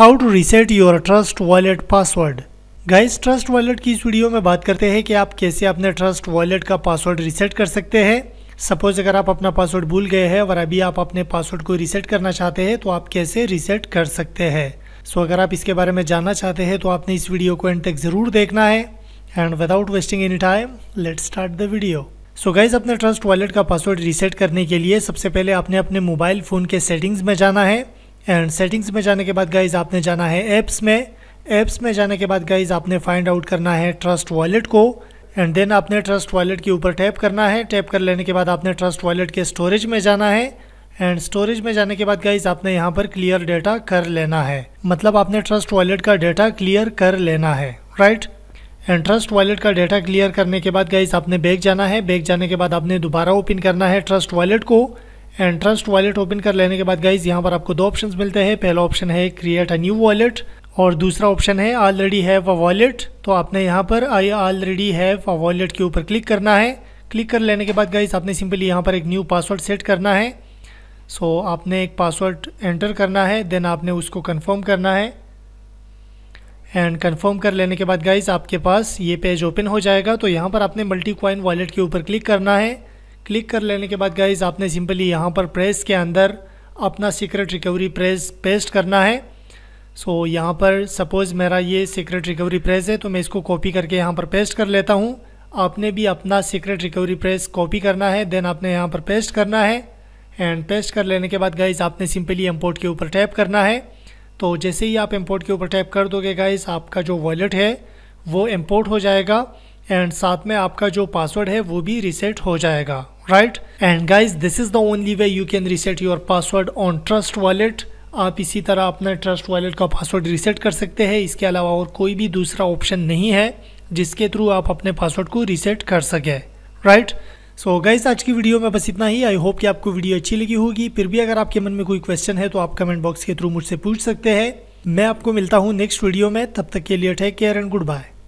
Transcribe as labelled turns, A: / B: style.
A: how to reset your trust wallet password guys trust wallet की इस video में बात करते हैं कि आप कैसे अपने ट्रस्ट वॉलेट का पासवर्ड रिसेट कर सकते हैं सपोज अगर आप अपना पासवर्ड भूल गए हैं और अभी आप अपने पासवर्ड को रिसेट करना चाहते हैं तो आप कैसे रिसेट कर सकते हैं सो so, अगर आप इसके बारे में जानना चाहते हैं तो आपने इस वीडियो को एंड तक ज़रूर देखना है and without wasting any time let start the video so guys अपने ट्रस्ट वॉलेट का पासवर्ड रिसेट करने के लिए सबसे पहले आपने अपने मोबाइल फ़ोन के सेटिंग्स में जाना है एंड सेटिंग्स में जाने के बाद गाइज आपने जाना है ऐप्स में ऐप्स में जाने के बाद गाइज आपने फाइंड आउट करना है ट्रस्ट वॉलेट को एंड देन आपने ट्रस्ट वॉलेट के ऊपर टैप करना है टैप कर लेने के बाद आपने ट्रस्ट वॉलेट के स्टोरेज में जाना है एंड स्टोरेज में जाने के बाद गाइज आपने यहाँ पर क्लियर डेटा कर लेना है मतलब आपने ट्रस्ट वॉलेट का डेटा क्लियर कर लेना है राइट एंड ट्रस्ट वॉलेट का डेटा क्लियर करने के बाद गाइज आपने बैग जाना है बैग जाने के बाद आपने दोबारा ओपन करना है ट्रस्ट वॉलेट को एंड ट्रस्ट वॉलेट ओपन कर लेने के बाद गाइज यहाँ पर आपको दो ऑप्शन मिलते हैं पहला ऑप्शन है क्रिएट अ न्यू वॉलेट और दूसरा ऑप्शन है ऑलरेडी हैव अ वॉलेट तो आपने यहाँ पर I already have a wallet के ऊपर क्लिक करना है क्लिक कर लेने के बाद गाइज आपने सिंपली यहाँ पर एक न्यू पासवर्ड सेट करना है सो so, आपने एक पासवर्ड एंटर करना है देन आपने उसको कन्फर्म करना है एंड कन्फर्म कर लेने के बाद गाइज आपके पास ये पेज ओपन हो जाएगा तो यहाँ पर आपने मल्टी कॉइन वॉलेट के ऊपर क्लिक करना है क्लिक कर लेने के बाद गाइज आपने सिंपली यहाँ पर प्रेस के अंदर अपना सीक्रेट रिकवरी प्रेस पेस्ट करना है सो so, यहाँ पर सपोज़ मेरा ये सीक्रेट रिकवरी प्रेस है तो मैं इसको कॉपी करके यहाँ पर पेस्ट कर लेता हूँ आपने भी अपना सीक्रेट रिकवरी प्रेस कॉपी करना है देन आपने यहाँ पर पेस्ट करना है एंड पेस्ट कर लेने के बाद गाइज आपने सिंपली इम्पोर्ट के ऊपर टैप करना है तो जैसे ही आप इम्पोर्ट के ऊपर टैप कर दोगे गाइज आपका जो वॉलेट है वो इम्पोर्ट हो जाएगा एंड साथ में आपका जो पासवर्ड है वो भी रिसेट हो जाएगा right and guys this is the only way you can reset your password on trust wallet आप इसी तरह अपना ट्रस्ट वॉलेट का पासवर्ड रीसेट कर सकते हैं इसके अलावा और कोई भी दूसरा ऑप्शन नहीं है जिसके थ्रू आप अपने पासवर्ड को रिसेट कर सकें राइट सो गाइज आज की वीडियो में बस इतना ही आई होप कि आपको वीडियो अच्छी लगी होगी फिर भी अगर आपके मन में कोई क्वेश्चन है तो आप कमेंट बॉक्स के थ्रू मुझसे पूछ सकते हैं मैं आपको मिलता हूँ नेक्स्ट वीडियो में तब तक के लिए take care and good bye